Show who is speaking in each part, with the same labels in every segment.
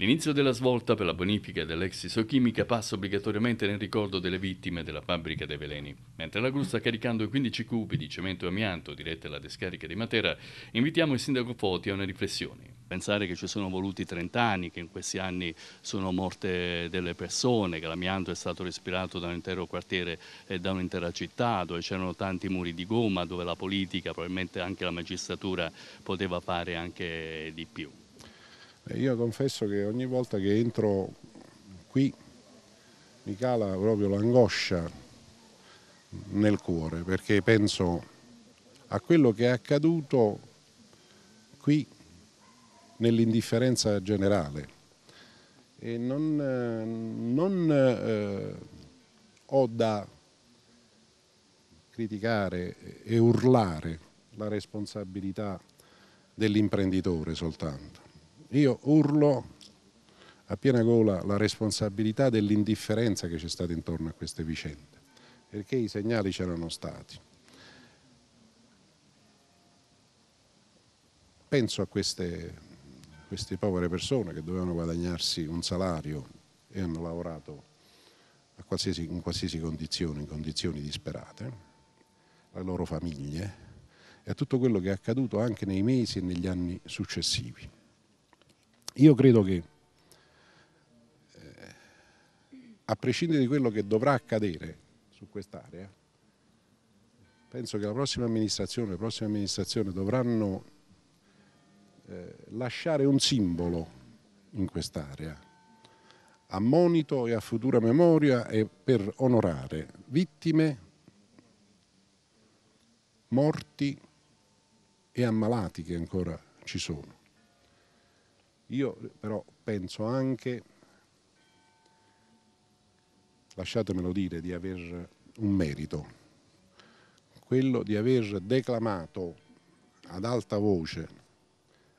Speaker 1: L'inizio della svolta per la bonifica dell'ex isochimica passa obbligatoriamente nel ricordo delle vittime della fabbrica dei veleni. Mentre la Grusta, caricando i 15 cubi di cemento e amianto dirette alla discarica di Matera, invitiamo il sindaco Foti a una riflessione. Pensare che ci sono voluti 30 anni, che in questi anni sono morte delle persone, che l'amianto è stato respirato da un intero quartiere e da un'intera città, dove c'erano tanti muri di gomma, dove la politica, probabilmente anche la magistratura, poteva fare anche di più.
Speaker 2: Io confesso che ogni volta che entro qui mi cala proprio l'angoscia nel cuore perché penso a quello che è accaduto qui nell'indifferenza generale e non, eh, non eh, ho da criticare e urlare la responsabilità dell'imprenditore soltanto io urlo a piena gola la responsabilità dell'indifferenza che c'è stata intorno a queste vicende, perché i segnali c'erano stati. Penso a queste, queste povere persone che dovevano guadagnarsi un salario e hanno lavorato qualsiasi, in qualsiasi condizione, in condizioni disperate, alle loro famiglie e a tutto quello che è accaduto anche nei mesi e negli anni successivi. Io credo che, eh, a prescindere di quello che dovrà accadere su quest'area, penso che la prossima amministrazione, le prossime amministrazioni dovranno eh, lasciare un simbolo in quest'area, a monito e a futura memoria e per onorare vittime, morti e ammalati che ancora ci sono. Io però penso anche, lasciatemelo dire, di aver un merito, quello di aver declamato ad alta voce,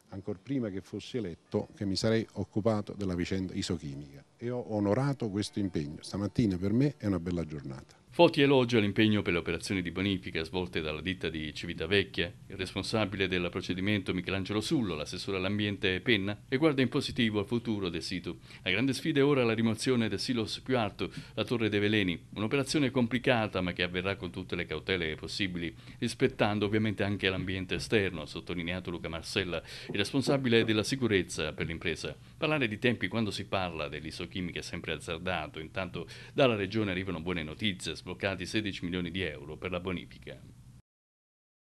Speaker 2: ancor prima che fossi eletto, che mi sarei occupato della vicenda isochimica e ho onorato questo impegno. Stamattina per me è una bella giornata.
Speaker 1: Foti elogia l'impegno per le operazioni di bonifica svolte dalla ditta di Civitavecchia, il responsabile del procedimento Michelangelo Sullo, l'assessore all'ambiente Penna, e guarda in positivo al futuro del sito. La grande sfida è ora la rimozione del silos più alto, la Torre dei Veleni, un'operazione complicata ma che avverrà con tutte le cautele possibili, rispettando ovviamente anche l'ambiente esterno, ha sottolineato Luca Marcella, il responsabile della sicurezza per l'impresa. Parlare di tempi quando si parla dell'isochimica è sempre azzardato, intanto dalla regione arrivano buone notizie sbloccati 16 milioni di euro per la bonifica.